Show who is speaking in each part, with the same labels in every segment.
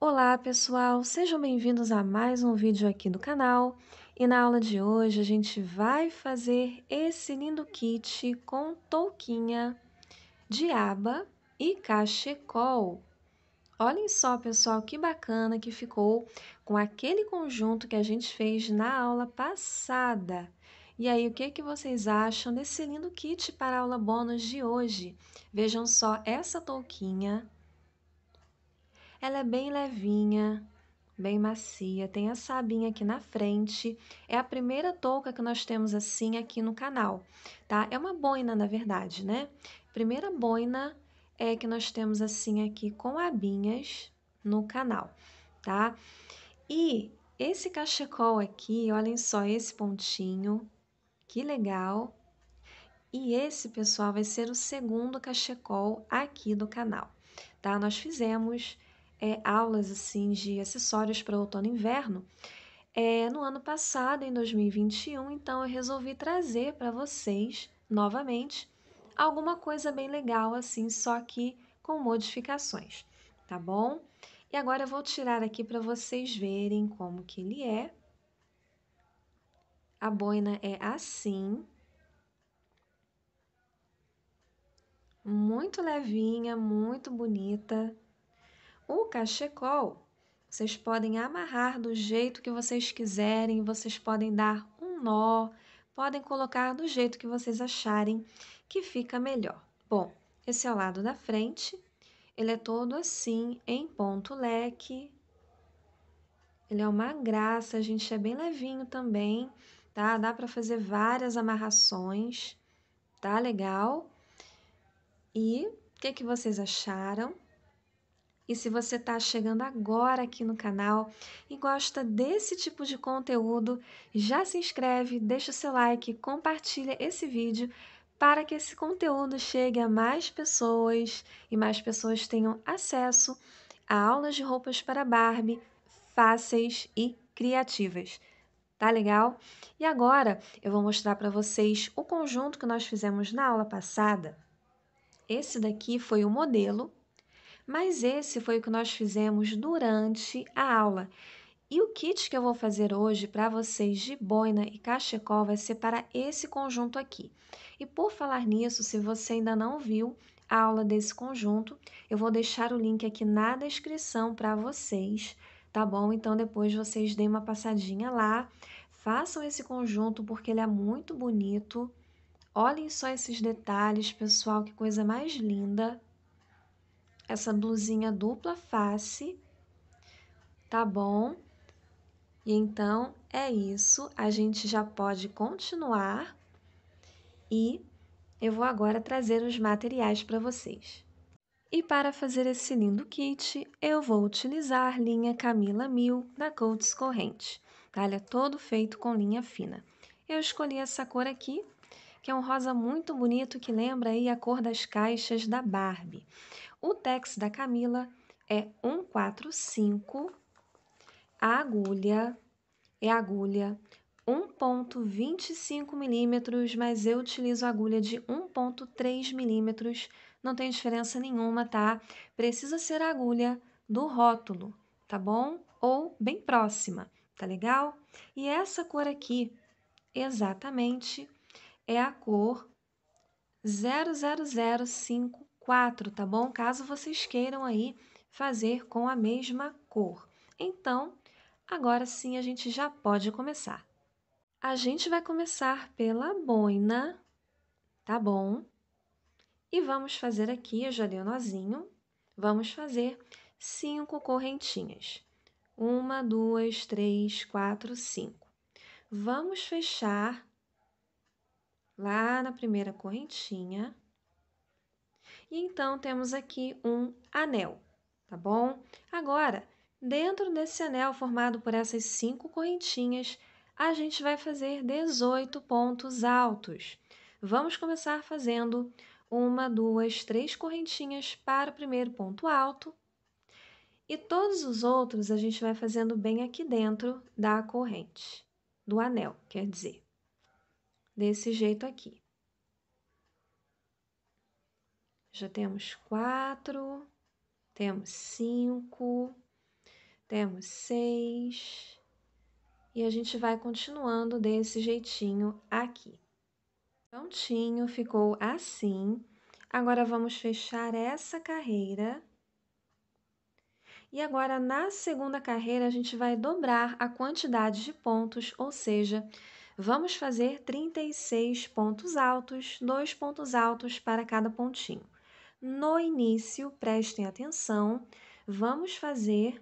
Speaker 1: Olá pessoal, sejam bem-vindos a mais um vídeo aqui do canal e na aula de hoje a gente vai fazer esse lindo kit com touquinha, diaba e cachecol. Olhem só pessoal que bacana que ficou com aquele conjunto que a gente fez na aula passada. E aí, o que, que vocês acham desse lindo kit para a aula bônus de hoje? Vejam só essa touquinha, ela é bem levinha, bem macia, tem a sabinha aqui na frente. É a primeira touca que nós temos assim aqui no canal, tá? É uma boina, na verdade, né? Primeira boina é que nós temos assim aqui com abinhas no canal, tá? E esse cachecol aqui, olhem só esse pontinho, que legal! E esse, pessoal, vai ser o segundo cachecol aqui do canal, tá? Nós fizemos é, aulas assim de acessórios para outono e inverno é, no ano passado, em 2021. Então, eu resolvi trazer para vocês novamente alguma coisa bem legal assim, só que com modificações, tá bom? E agora eu vou tirar aqui para vocês verem como que ele é. A boina é assim. Muito levinha, muito bonita. O cachecol vocês podem amarrar do jeito que vocês quiserem, vocês podem dar um nó, podem colocar do jeito que vocês acharem que fica melhor. Bom, esse é o lado da frente, ele é todo assim, em ponto leque. Ele é uma graça, gente, é bem levinho também, tá? Dá para fazer várias amarrações, tá legal? E o que, que vocês acharam? E se você está chegando agora aqui no canal e gosta desse tipo de conteúdo, já se inscreve, deixa o seu like, compartilha esse vídeo para que esse conteúdo chegue a mais pessoas e mais pessoas tenham acesso a aulas de roupas para Barbie fáceis e criativas. Tá legal? E agora eu vou mostrar para vocês o conjunto que nós fizemos na aula passada. Esse daqui foi o modelo mas esse foi o que nós fizemos durante a aula. E o kit que eu vou fazer hoje para vocês de boina e cachecol vai ser para esse conjunto aqui. E por falar nisso, se você ainda não viu a aula desse conjunto, eu vou deixar o link aqui na descrição para vocês, tá bom? Então depois vocês deem uma passadinha lá, façam esse conjunto porque ele é muito bonito. Olhem só esses detalhes, pessoal, que coisa mais linda! essa blusinha dupla face, tá bom? E então é isso, a gente já pode continuar e eu vou agora trazer os materiais para vocês. E para fazer esse lindo kit, eu vou utilizar linha Camila 1000 da Coats Corrente, é todo feito com linha fina. Eu escolhi essa cor aqui, que é um rosa muito bonito que lembra aí a cor das caixas da Barbie. O tex da Camila é 145. A agulha é agulha 1.25 milímetros, mas eu utilizo agulha de 1.3 milímetros. Não tem diferença nenhuma, tá? Precisa ser a agulha do rótulo, tá bom? Ou bem próxima, tá legal? E essa cor aqui, exatamente, é a cor 0005 quatro, tá bom? Caso vocês queiram aí fazer com a mesma cor. Então, agora sim a gente já pode começar. A gente vai começar pela boina, tá bom? E vamos fazer aqui, eu já dei o um nozinho, vamos fazer cinco correntinhas. Uma, duas, três, quatro, cinco. Vamos fechar lá na primeira correntinha. E então temos aqui um anel, tá bom? Agora, dentro desse anel formado por essas cinco correntinhas, a gente vai fazer 18 pontos altos. Vamos começar fazendo uma, duas, três correntinhas para o primeiro ponto alto. E todos os outros a gente vai fazendo bem aqui dentro da corrente, do anel, quer dizer, desse jeito aqui. Já temos quatro, temos cinco, temos seis. E a gente vai continuando desse jeitinho aqui. Prontinho, ficou assim. Agora, vamos fechar essa carreira. E agora, na segunda carreira, a gente vai dobrar a quantidade de pontos, ou seja, vamos fazer 36 pontos altos, dois pontos altos para cada pontinho. No início, prestem atenção, vamos fazer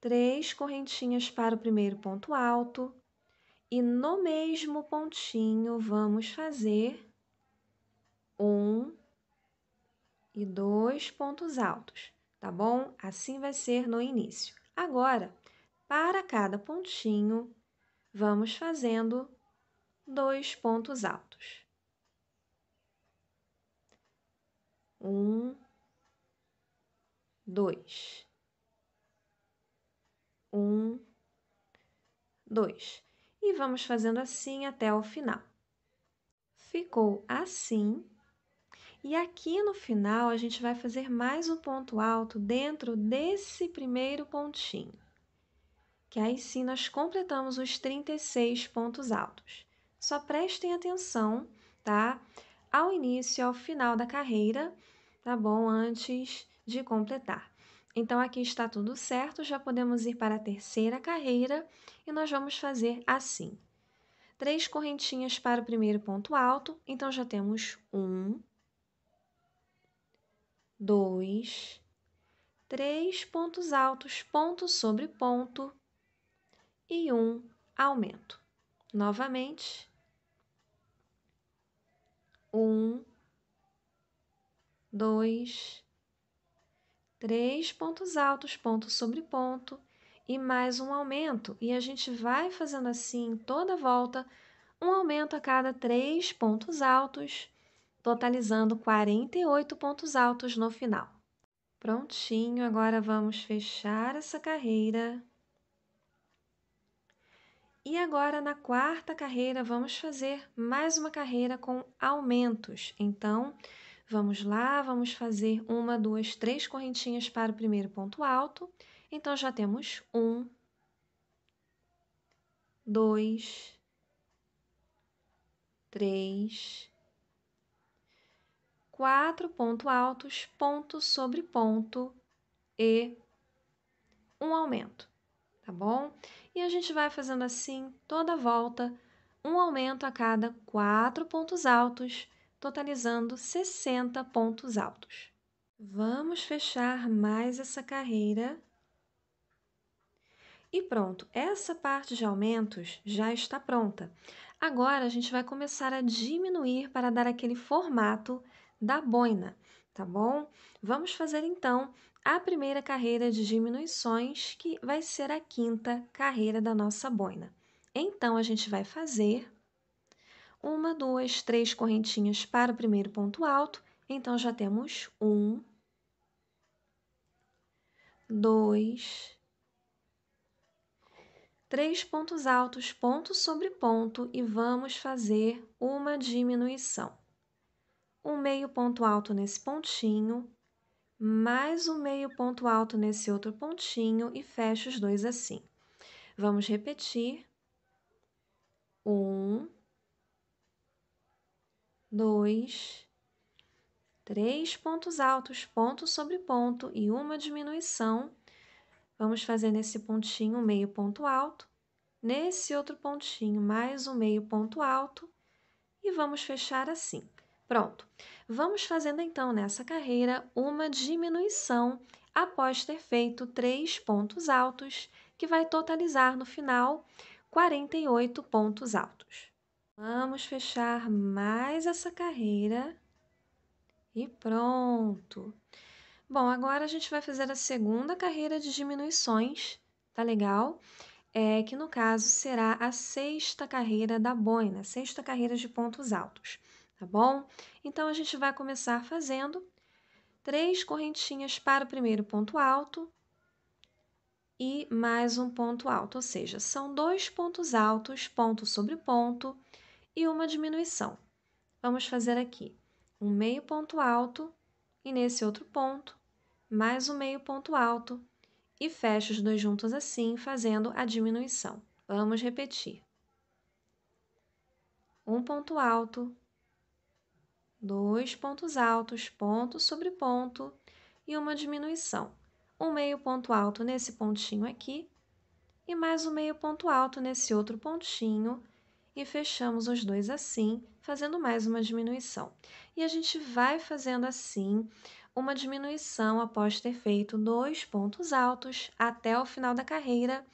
Speaker 1: três correntinhas para o primeiro ponto alto e no mesmo pontinho vamos fazer um e dois pontos altos, tá bom? Assim vai ser no início. Agora, para cada pontinho, vamos fazendo dois pontos altos. um, dois, um, dois. E vamos fazendo assim até o final. Ficou assim. E aqui no final, a gente vai fazer mais um ponto alto dentro desse primeiro pontinho. Que aí sim nós completamos os 36 pontos altos. Só prestem atenção, tá? Ao início e ao final da carreira, tá bom? Antes de completar. Então, aqui está tudo certo, já podemos ir para a terceira carreira e nós vamos fazer assim. Três correntinhas para o primeiro ponto alto, então já temos um, dois, três pontos altos, ponto sobre ponto e um aumento. Novamente, um, dois, três pontos altos, ponto sobre ponto, e mais um aumento. E a gente vai fazendo assim toda volta, um aumento a cada três pontos altos, totalizando 48 pontos altos no final. Prontinho, agora vamos fechar essa carreira. E agora, na quarta carreira, vamos fazer mais uma carreira com aumentos. Então, Vamos lá, vamos fazer uma, duas, três correntinhas para o primeiro ponto alto. Então, já temos um, dois, três, quatro pontos altos, ponto sobre ponto e um aumento, tá bom? E a gente vai fazendo assim toda volta, um aumento a cada quatro pontos altos totalizando 60 pontos altos. Vamos fechar mais essa carreira. E pronto, essa parte de aumentos já está pronta. Agora a gente vai começar a diminuir para dar aquele formato da boina, tá bom? Vamos fazer então a primeira carreira de diminuições, que vai ser a quinta carreira da nossa boina. Então a gente vai fazer uma, duas, três correntinhas para o primeiro ponto alto. Então, já temos um, dois, três pontos altos, ponto sobre ponto, e vamos fazer uma diminuição. Um meio ponto alto nesse pontinho, mais um meio ponto alto nesse outro pontinho e fecha os dois assim. Vamos repetir. Um, dois, três pontos altos, ponto sobre ponto e uma diminuição. Vamos fazer nesse pontinho um meio ponto alto, nesse outro pontinho mais um meio ponto alto e vamos fechar assim. Pronto. Vamos fazendo então nessa carreira uma diminuição após ter feito três pontos altos, que vai totalizar no final 48 pontos altos. Vamos fechar mais essa carreira e pronto. Bom, agora a gente vai fazer a segunda carreira de diminuições, tá legal? É, que no caso será a sexta carreira da boina, né? sexta carreira de pontos altos, tá bom? Então a gente vai começar fazendo três correntinhas para o primeiro ponto alto e mais um ponto alto, ou seja, são dois pontos altos, ponto sobre ponto, e uma diminuição. Vamos fazer aqui um meio ponto alto e nesse outro ponto mais um meio ponto alto e fecho os dois juntos assim, fazendo a diminuição. Vamos repetir. Um ponto alto, dois pontos altos, ponto sobre ponto e uma diminuição. Um meio ponto alto nesse pontinho aqui e mais um meio ponto alto nesse outro pontinho e fechamos os dois assim, fazendo mais uma diminuição. E a gente vai fazendo assim uma diminuição após ter feito dois pontos altos até o final da carreira,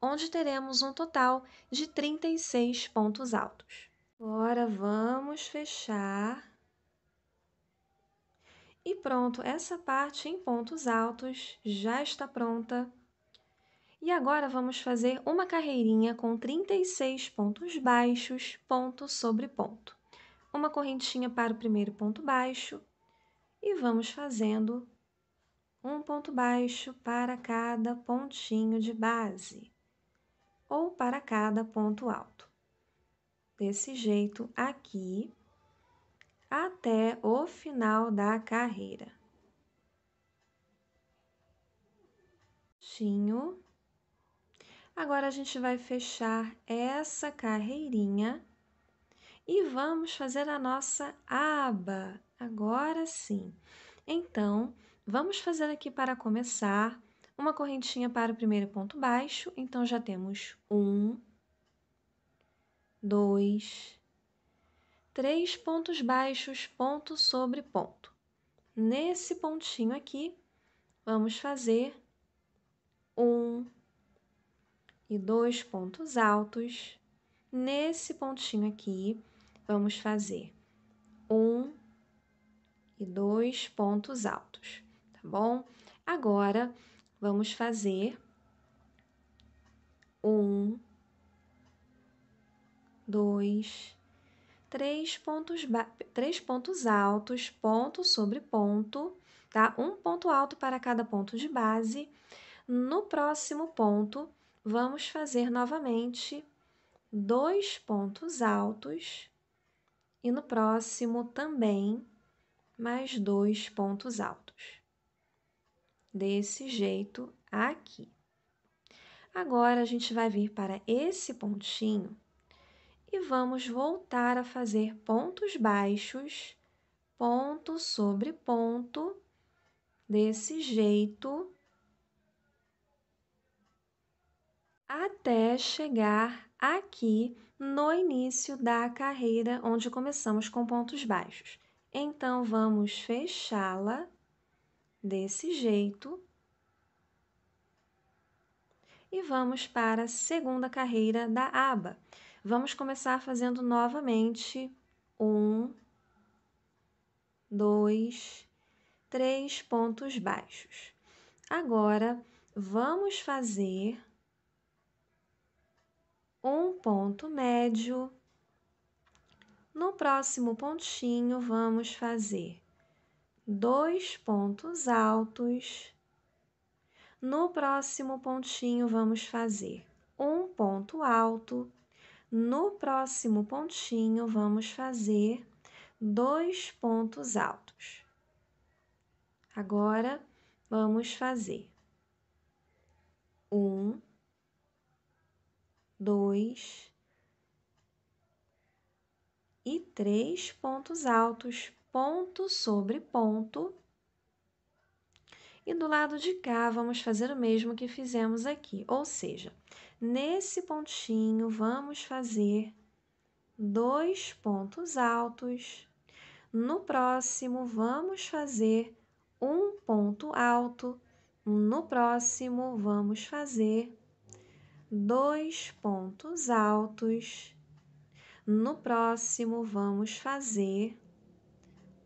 Speaker 1: onde teremos um total de 36 pontos altos. Agora vamos fechar. E pronto, essa parte em pontos altos já está pronta. E agora vamos fazer uma carreirinha com 36 pontos baixos, ponto sobre ponto. Uma correntinha para o primeiro ponto baixo e vamos fazendo um ponto baixo para cada pontinho de base ou para cada ponto alto. Desse jeito aqui até o final da carreira. Pontinho Agora a gente vai fechar essa carreirinha e vamos fazer a nossa aba. Agora sim. Então, vamos fazer aqui para começar uma correntinha para o primeiro ponto baixo. Então, já temos um, dois, três pontos baixos, ponto sobre ponto. Nesse pontinho aqui, vamos fazer um, e dois pontos altos. Nesse pontinho aqui, vamos fazer um e dois pontos altos, tá bom? Agora, vamos fazer um, dois, três pontos, três pontos altos, ponto sobre ponto, tá? Um ponto alto para cada ponto de base. No próximo ponto, vamos fazer novamente dois pontos altos e no próximo também mais dois pontos altos. Desse jeito aqui. Agora a gente vai vir para esse pontinho e vamos voltar a fazer pontos baixos, ponto sobre ponto, desse jeito até chegar aqui no início da carreira, onde começamos com pontos baixos. Então, vamos fechá-la desse jeito. E vamos para a segunda carreira da aba. Vamos começar fazendo novamente um, dois, três pontos baixos. Agora, vamos fazer um ponto médio. No próximo pontinho, vamos fazer dois pontos altos. No próximo pontinho, vamos fazer um ponto alto. No próximo pontinho, vamos fazer dois pontos altos. Agora, vamos fazer um dois e três pontos altos, ponto sobre ponto. E do lado de cá, vamos fazer o mesmo que fizemos aqui, ou seja, nesse pontinho, vamos fazer dois pontos altos. No próximo, vamos fazer um ponto alto. No próximo, vamos fazer dois pontos altos. No próximo, vamos fazer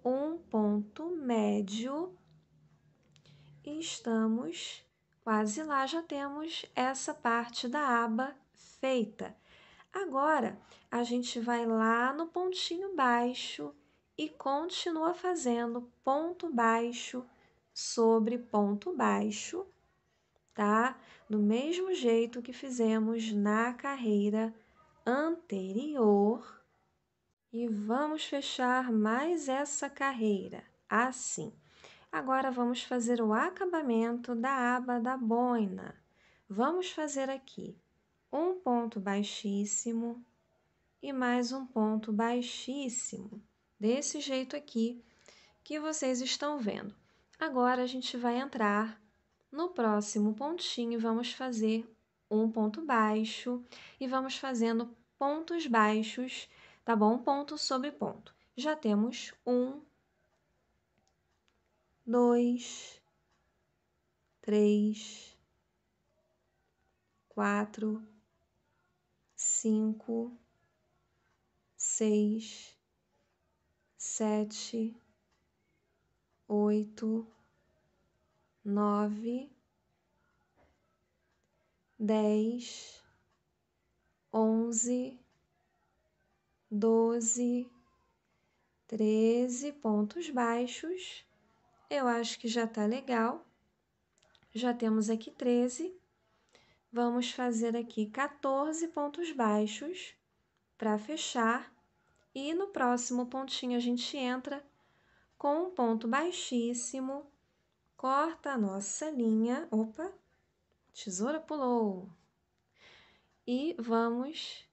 Speaker 1: um ponto médio. E estamos quase lá, já temos essa parte da aba feita. Agora, a gente vai lá no pontinho baixo e continua fazendo ponto baixo sobre ponto baixo, tá? do mesmo jeito que fizemos na carreira anterior. E vamos fechar mais essa carreira assim. Agora vamos fazer o acabamento da aba da boina. Vamos fazer aqui um ponto baixíssimo e mais um ponto baixíssimo, desse jeito aqui que vocês estão vendo. Agora a gente vai entrar no próximo pontinho, vamos fazer um ponto baixo e vamos fazendo pontos baixos, tá bom? Ponto sobre ponto. Já temos um, dois, três, quatro, cinco, seis, sete, oito, nove, dez, onze, doze, treze pontos baixos. Eu acho que já tá legal. Já temos aqui treze. Vamos fazer aqui 14 pontos baixos para fechar. E no próximo pontinho a gente entra com um ponto baixíssimo corta a nossa linha. Opa, tesoura pulou. E vamos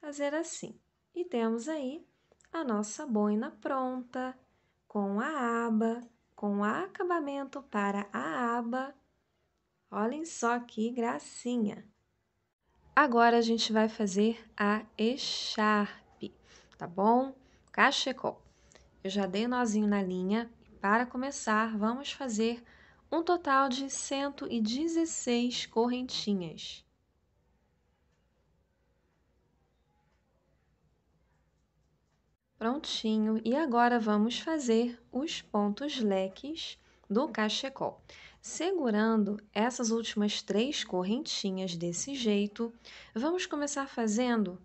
Speaker 1: fazer assim. E temos aí a nossa boina pronta, com a aba, com o acabamento para a aba. Olhem só que gracinha! Agora a gente vai fazer a echarpe, tá bom? Cachecol. Eu já dei nozinho na linha, para começar, vamos fazer um total de 116 correntinhas. Prontinho, e agora vamos fazer os pontos leques do cachecol. Segurando essas últimas três correntinhas desse jeito, vamos começar fazendo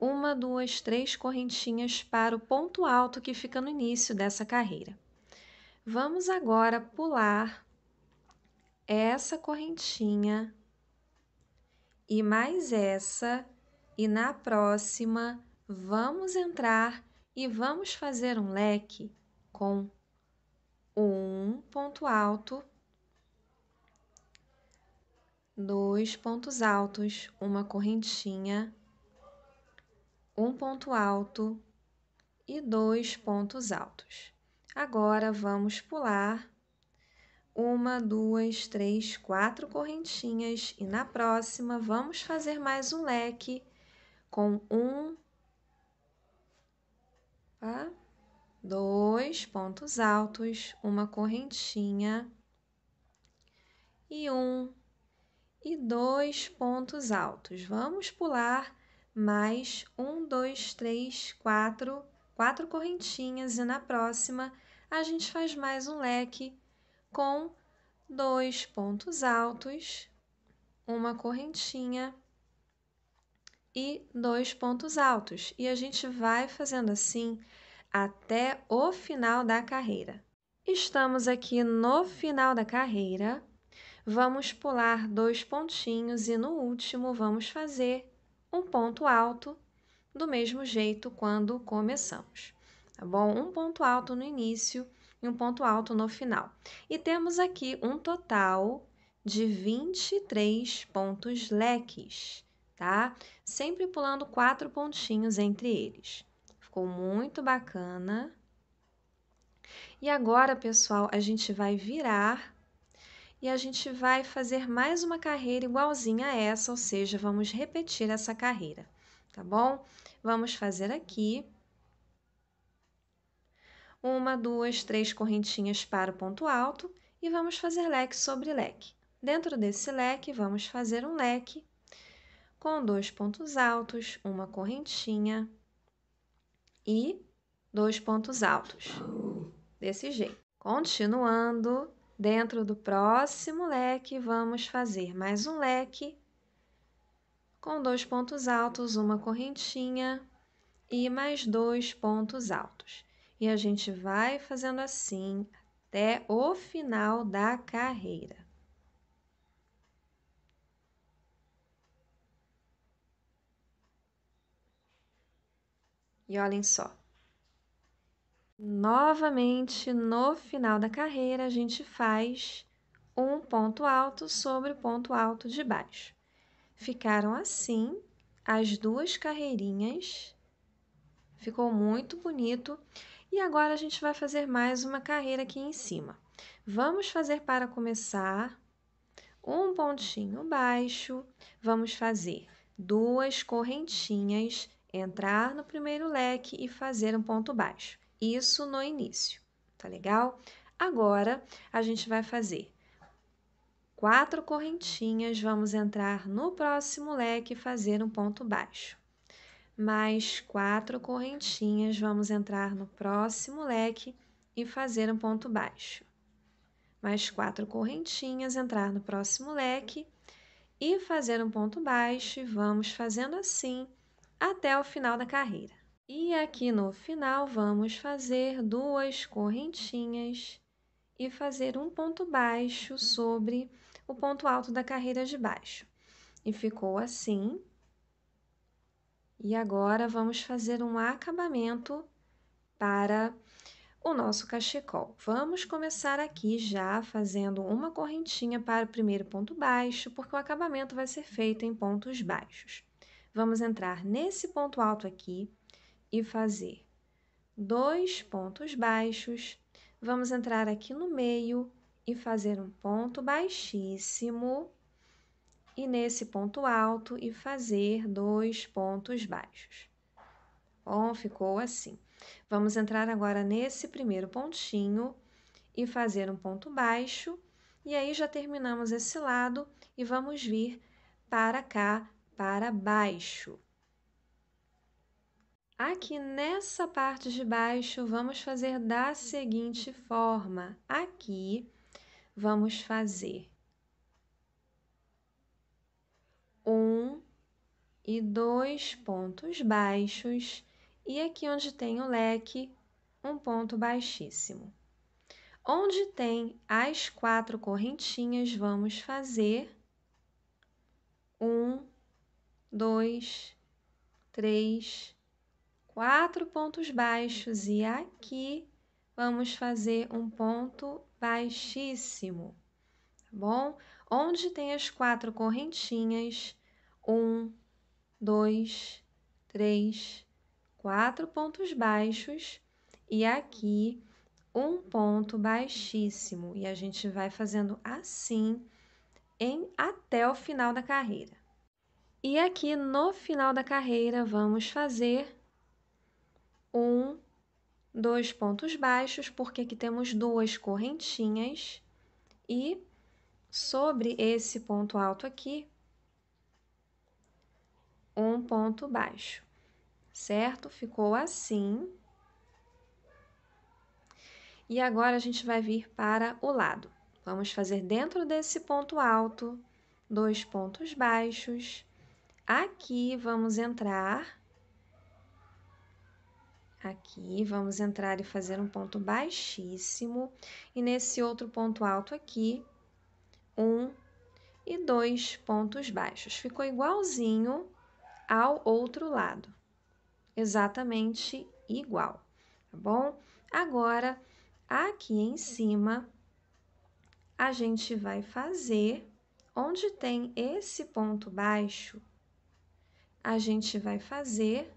Speaker 1: uma, duas, três correntinhas para o ponto alto que fica no início dessa carreira. Vamos agora pular essa correntinha e mais essa, e na próxima vamos entrar e vamos fazer um leque com um ponto alto, dois pontos altos, uma correntinha, um ponto alto e dois pontos altos. Agora vamos pular uma, duas, três, quatro correntinhas e na próxima vamos fazer mais um leque com um, tá? dois pontos altos, uma correntinha e um e dois pontos altos. Vamos pular mais um, dois, três, quatro, quatro correntinhas e na próxima a gente faz mais um leque com dois pontos altos, uma correntinha e dois pontos altos. E a gente vai fazendo assim até o final da carreira. Estamos aqui no final da carreira. Vamos pular dois pontinhos e no último vamos fazer um ponto alto, do mesmo jeito quando começamos tá bom? Um ponto alto no início e um ponto alto no final. E temos aqui um total de 23 pontos leques, tá? Sempre pulando quatro pontinhos entre eles. Ficou muito bacana. E agora, pessoal, a gente vai virar e a gente vai fazer mais uma carreira igualzinha a essa, ou seja, vamos repetir essa carreira, tá bom? Vamos fazer aqui uma, duas, três correntinhas para o ponto alto e vamos fazer leque sobre leque. Dentro desse leque, vamos fazer um leque com dois pontos altos, uma correntinha e dois pontos altos, desse jeito. Continuando, dentro do próximo leque, vamos fazer mais um leque com dois pontos altos, uma correntinha e mais dois pontos altos e a gente vai fazendo assim até o final da carreira. E olhem só. Novamente, no final da carreira, a gente faz um ponto alto sobre o ponto alto de baixo. Ficaram assim as duas carreirinhas. Ficou muito bonito. E agora a gente vai fazer mais uma carreira aqui em cima. Vamos fazer para começar um pontinho baixo, vamos fazer duas correntinhas, entrar no primeiro leque e fazer um ponto baixo. Isso no início, tá legal? Agora a gente vai fazer quatro correntinhas, vamos entrar no próximo leque e fazer um ponto baixo mais quatro correntinhas, vamos entrar no próximo leque e fazer um ponto baixo. Mais quatro correntinhas, entrar no próximo leque e fazer um ponto baixo e vamos fazendo assim até o final da carreira. E aqui no final vamos fazer duas correntinhas e fazer um ponto baixo sobre o ponto alto da carreira de baixo. E ficou assim, e agora vamos fazer um acabamento para o nosso cachecol. Vamos começar aqui já fazendo uma correntinha para o primeiro ponto baixo, porque o acabamento vai ser feito em pontos baixos. Vamos entrar nesse ponto alto aqui e fazer dois pontos baixos. Vamos entrar aqui no meio e fazer um ponto baixíssimo e nesse ponto alto e fazer dois pontos baixos. Bom, ficou assim. Vamos entrar agora nesse primeiro pontinho e fazer um ponto baixo. E aí já terminamos esse lado e vamos vir para cá, para baixo. Aqui nessa parte de baixo, vamos fazer da seguinte forma. Aqui, vamos fazer um e dois pontos baixos, e aqui onde tem o leque, um ponto baixíssimo. Onde tem as quatro correntinhas, vamos fazer um, dois, três, quatro pontos baixos, e aqui vamos fazer um ponto baixíssimo, tá bom? onde tem as quatro correntinhas, um, dois, três, quatro pontos baixos e aqui um ponto baixíssimo. E a gente vai fazendo assim em até o final da carreira. E aqui no final da carreira vamos fazer um, dois pontos baixos, porque aqui temos duas correntinhas e sobre esse ponto alto aqui, um ponto baixo, certo? Ficou assim. E agora a gente vai vir para o lado. Vamos fazer dentro desse ponto alto, dois pontos baixos. Aqui vamos entrar. Aqui vamos entrar e fazer um ponto baixíssimo. E nesse outro ponto alto aqui, um e dois pontos baixos. Ficou igualzinho ao outro lado, exatamente igual, tá bom? Agora, aqui em cima, a gente vai fazer onde tem esse ponto baixo, a gente vai fazer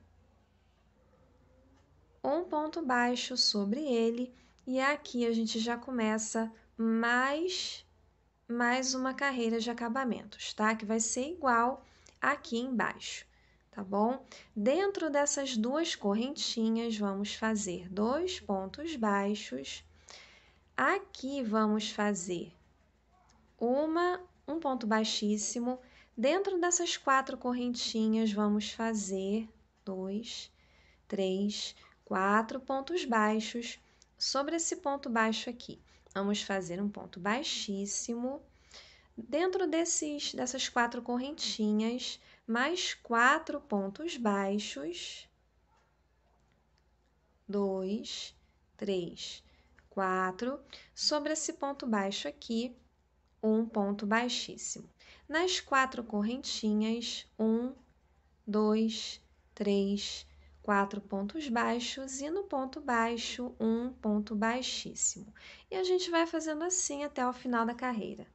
Speaker 1: um ponto baixo sobre ele e aqui a gente já começa mais mais uma carreira de acabamentos, tá? Que vai ser igual aqui embaixo, tá bom? Dentro dessas duas correntinhas, vamos fazer dois pontos baixos. Aqui vamos fazer uma, um ponto baixíssimo. Dentro dessas quatro correntinhas, vamos fazer dois, três, quatro pontos baixos sobre esse ponto baixo aqui. Vamos fazer um ponto baixíssimo dentro desses, dessas quatro correntinhas, mais quatro pontos baixos. Dois, três, quatro. Sobre esse ponto baixo aqui, um ponto baixíssimo. Nas quatro correntinhas, um, dois, três, quatro pontos baixos e no ponto baixo um ponto baixíssimo. E a gente vai fazendo assim até o final da carreira.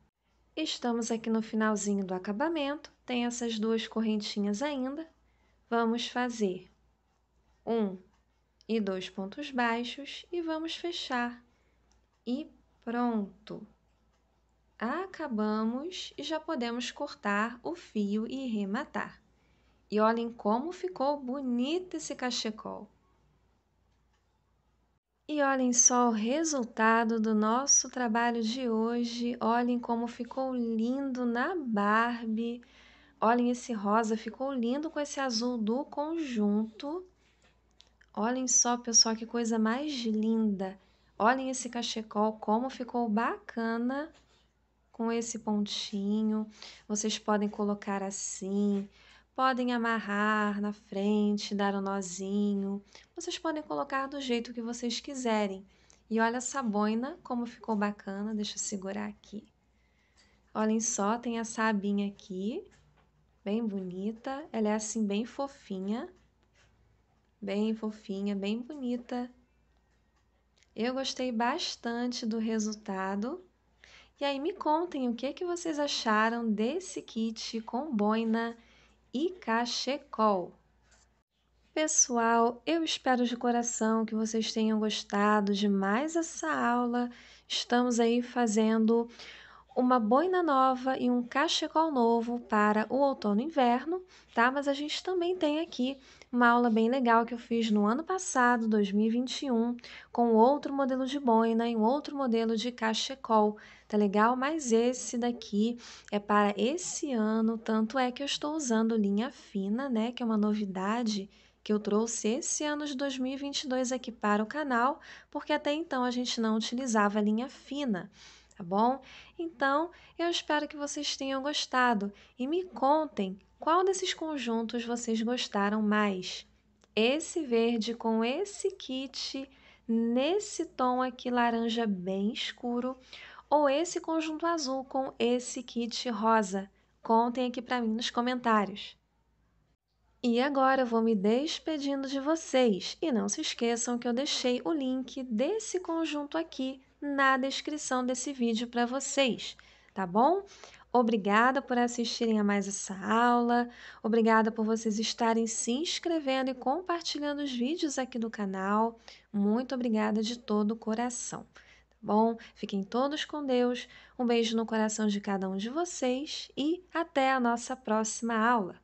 Speaker 1: Estamos aqui no finalzinho do acabamento, tem essas duas correntinhas ainda. Vamos fazer um e dois pontos baixos e vamos fechar. E pronto! Acabamos e já podemos cortar o fio e rematar. E olhem como ficou bonito esse cachecol. E olhem só o resultado do nosso trabalho de hoje. Olhem como ficou lindo na Barbie. Olhem esse rosa, ficou lindo com esse azul do conjunto. Olhem só, pessoal, que coisa mais linda. Olhem esse cachecol, como ficou bacana com esse pontinho. Vocês podem colocar assim, Podem amarrar na frente, dar um nozinho. Vocês podem colocar do jeito que vocês quiserem. E olha essa boina, como ficou bacana. Deixa eu segurar aqui. Olhem só, tem essa abinha aqui, bem bonita. Ela é assim, bem fofinha. Bem fofinha, bem bonita. Eu gostei bastante do resultado. E aí me contem o que, que vocês acharam desse kit com boina e cachecol. Pessoal, eu espero de coração que vocês tenham gostado de mais essa aula. Estamos aí fazendo uma boina nova e um cachecol novo para o outono e inverno, tá? Mas a gente também tem aqui uma aula bem legal que eu fiz no ano passado, 2021, com outro modelo de boina e um outro modelo de cachecol, tá legal? Mas esse daqui é para esse ano, tanto é que eu estou usando linha fina, né? Que é uma novidade que eu trouxe esse ano de 2022 aqui para o canal, porque até então a gente não utilizava linha fina, tá bom? Então, eu espero que vocês tenham gostado e me contem qual desses conjuntos vocês gostaram mais. Esse verde com esse kit, nesse tom aqui laranja bem escuro, ou esse conjunto azul com esse kit rosa? Contem aqui para mim nos comentários. E agora eu vou me despedindo de vocês e não se esqueçam que eu deixei o link desse conjunto aqui na descrição desse vídeo para vocês, tá bom? Obrigada por assistirem a mais essa aula, obrigada por vocês estarem se inscrevendo e compartilhando os vídeos aqui do canal. Muito obrigada de todo o coração bom? Fiquem todos com Deus. Um beijo no coração de cada um de vocês e até a nossa próxima aula.